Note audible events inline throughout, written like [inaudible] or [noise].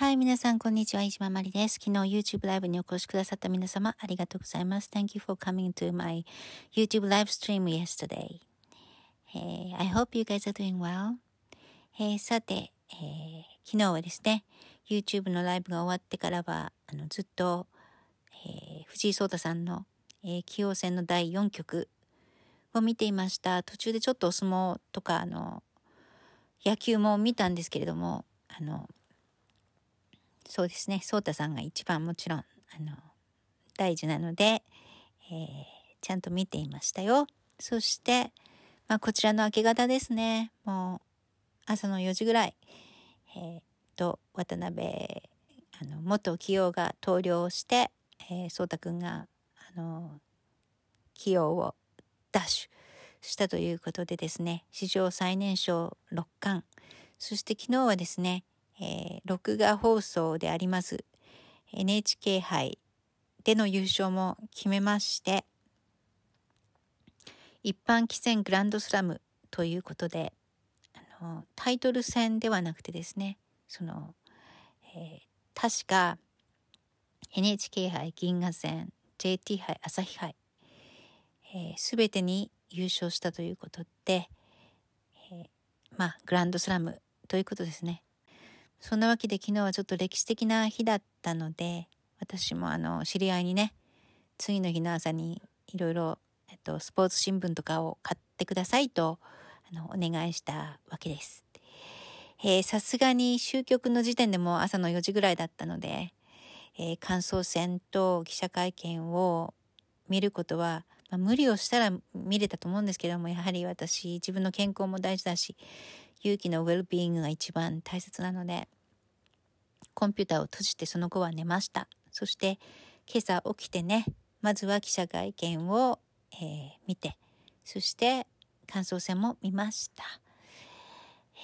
はい、皆さん、こんにちは。石間まりです。昨日 YouTube ライブにお越しくださった皆様、ありがとうございます。Thank you for coming to my YouTube live stream yesterday.、えー、I hope you guys are doing well.、えー、さて、えー、昨日はですね、YouTube のライブが終わってからは、あのずっと、え藤井聡太さんの、え棋王戦の第4局を見ていました。途中でちょっとお相撲とか、あの、野球も見たんですけれども、あの、そうですね、そうさんが一番もちろん、あの、大事なので、えー、ちゃんと見ていましたよ。そして、まあ、こちらの明け方ですね、もう、朝の4時ぐらい、えー、と、渡辺、あの、元企業が投了して、えー、そうくんが、あの、企用をダッシュしたということでですね、史上最年少6冠、そして昨日はですね、えー、録画放送であります NHK 杯での優勝も決めまして一般棋戦グランドスラムということであのタイトル戦ではなくてですねその、えー、確か NHK 杯銀河戦 JT 杯朝日杯えー、てに優勝したということで、えー、まあグランドスラムということですねそんなわけで昨日はちょっと歴史的な日だったので、私もあの、知り合いにね、次の日の朝にいろいろ、えっと、スポーツ新聞とかを買ってくださいと、あの、お願いしたわけです。えさすがに終局の時点でも朝の4時ぐらいだったので、えー、感想戦と記者会見を見ることは、まあ、無理をしたら見れたと思うんですけども、やはり私、自分の健康も大事だし、勇気のウェルビーイングが一番大切なので、コンピューターを閉じてその後は寝ました。そして、今朝起きてね、まずは記者会見を、えー、見て、そして感想戦も見ました。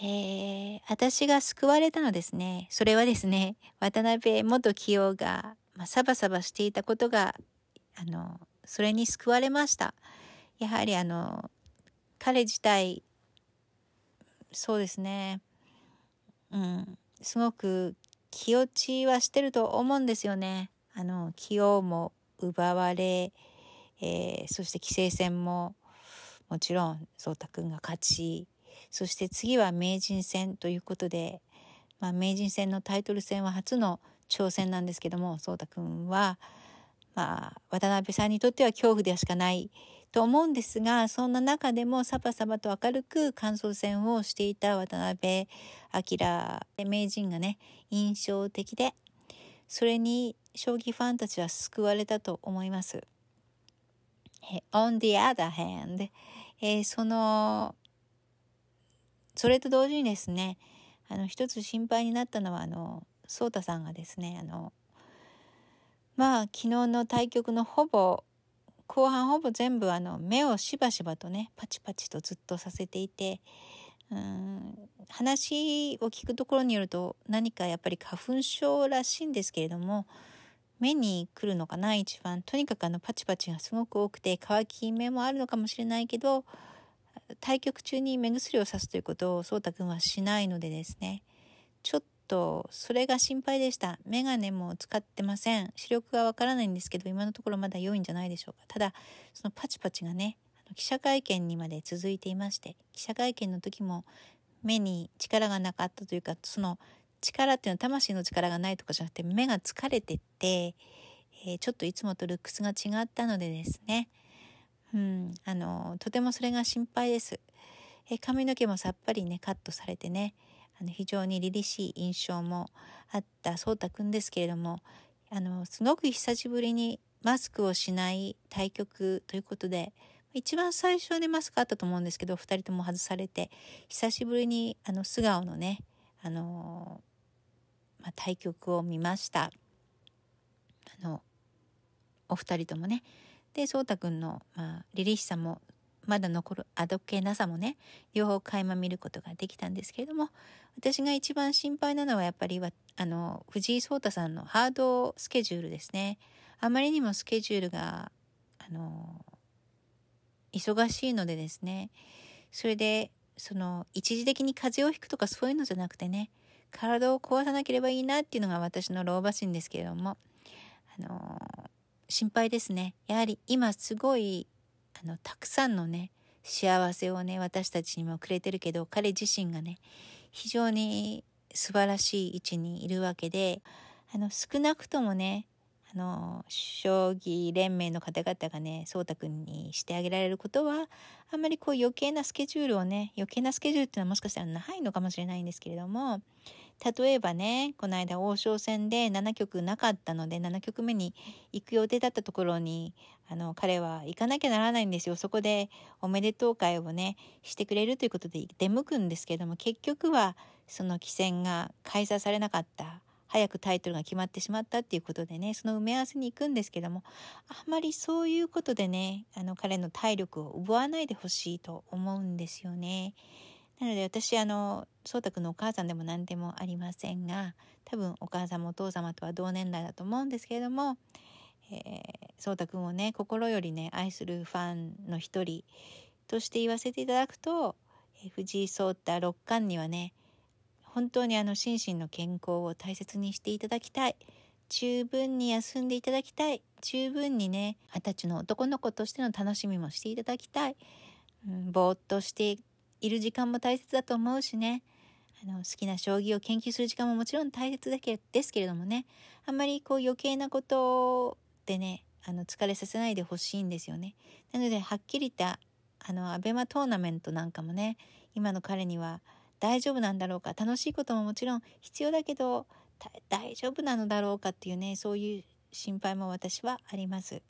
えー、私が救われたのですね。それはですね、渡辺元清が、まあ、サバサバしていたことが、あの、それに救われました。やはりあの、彼自体そうですね。うん。すごく気落ちはしてると思うんですよね。あの、気温も奪われ、えー、そして棋聖戦ももちろん颯太君が勝ち、そして次は名人戦ということで、まあ、名人戦のタイトル戦は初の挑戦なんですけども、颯太君は、まあ、渡辺さんにとっては恐怖でしかないと思うんですが、そんな中でもサバサバと明るく感想戦をしていた渡辺明名人がね、印象的で、それに将棋ファンたちは救われたと思います。on the other hand、えー、その、それと同時にですね、あの、一つ心配になったのは、あの、ソ太さんがですね、あの、まあ、昨日の対局のほぼ後半ほぼ全部あの目をしばしばとねパチパチとずっとさせていてうん話を聞くところによると何かやっぱり花粉症らしいんですけれども目に来るのかな一番とにかくあのパチパチがすごく多くて乾き目もあるのかもしれないけど対局中に目薬をさすということを颯太くんはしないのでですねと、それが心配でした。メガネも使ってません。視力がわからないんですけど、今のところまだ良いんじゃないでしょうか。ただ、そのパチパチがね、あの記者会見にまで続いていまして、記者会見の時も目に力がなかったというか、その力っていうのは魂の力がないとかじゃなくて、目が疲れてて、えー、ちょっといつもとルックスが違ったのでですね、うん、あの、とてもそれが心配です。えー、髪の毛もさっぱりね、カットされてね、あの非常に凛々しい印象もあったそうたくんですけれどもあのすごく久しぶりにマスクをしない対局ということで一番最初でマスクあったと思うんですけど2人とも外されて久しぶりにあの素顔のねあの、まあ、対局を見ました。あのお二人ともねでそうたくんの、まあ、凛々しさもまだ残るあどけなさもね、両方垣間見ることができたんですけれども、私が一番心配なのはやっぱり、あの、藤井聡太さんのハードスケジュールですね。あまりにもスケジュールが、あの、忙しいのでですね、それで、その、一時的に風邪をひくとかそういうのじゃなくてね、体を壊さなければいいなっていうのが私の老婆心ですけれども、あの、心配ですね。やはり今すごいあの、たくさんのね、幸せをね、私たちにもくれてるけど、彼自身がね、非常に素晴らしい位置にいるわけで、あの、少なくともね、の、将棋連盟の方々がね、そうたくんにしてあげられることは、あんまりこう余計なスケジュールをね、余計なスケジュールっていうのはもしかしたらないのかもしれないんですけれども、例えばね、この間王将戦で7局なかったので、7局目に行く予定だったところに、あの、彼は行かなきゃならないんですよ。そこでおめでとう会をね、してくれるということで出向くんですけれども、結局はその棋戦が開催されなかった。早くタイトルが決まってしまったっていうことでね、その埋め合わせに行くんですけども、あんまりそういうことでね、あの彼の体力を奪わないでほしいと思うんですよね。なので私、あの、蒼太くんのお母さんでも何でもありませんが、多分お母さんもお父様とは同年代だと思うんですけれども、えー、そうくんをね、心よりね、愛するファンの一人として言わせていただくと、えー、藤井聡太六冠にはね、本当にあの心身の健康を大切にしていただきたい。十分に休んでいただきたい。十分にね、二十歳の男の子としての楽しみもしていただきたい。うん、ぼーっとしている時間も大切だと思うしね。あの、好きな将棋を研究する時間ももちろん大切だけですけれどもね。あんまりこう余計なことでね、あの、疲れさせないでほしいんですよね。なので、はっきり言った、あの、アベマトーナメントなんかもね、今の彼には大丈夫なんだろうか楽しいことももちろん必要だけど大丈夫なのだろうかっていうねそういう心配も私はあります。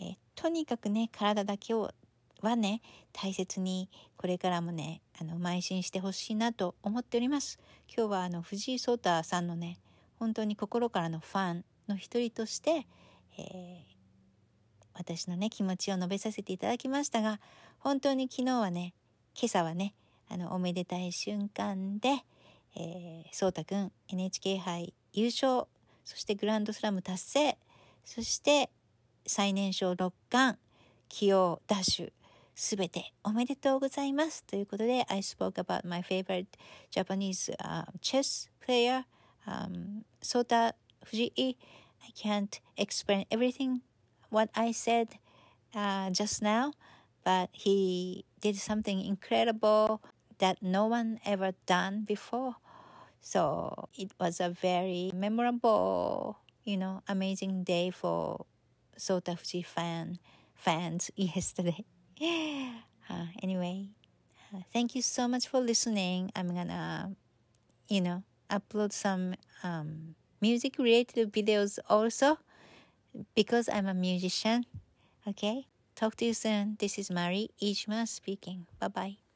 えー、とにかくね体だけをはね大切にこれからもねあの邁進してほしいなと思っております。今日はあの藤井聡太さんのね本当に心からのファンの一人として、えー、私のね気持ちを述べさせていただきましたが本当に昨日はね今朝はねあの、おめでたい瞬間で、えー、そうたくん NHK 杯優勝、そしてグランドスラム達成、そして最年少六冠、起用、ダッシュ、すべておめでとうございます。ということで、I spoke about my favorite Japanese、uh, chess player, um, Sota i I can't explain everything what I said uh, just now, but he did something incredible. that no one ever done before. So it was a very memorable, you know, amazing day for Sota Fuji fan, fans [laughs] yesterday. [laughs] uh, anyway, uh, thank you so much for listening. I'm gonna, you know, upload some um, music related videos also because I'm a musician. Okay, talk to you soon. This is Mari Ijima speaking. Bye bye.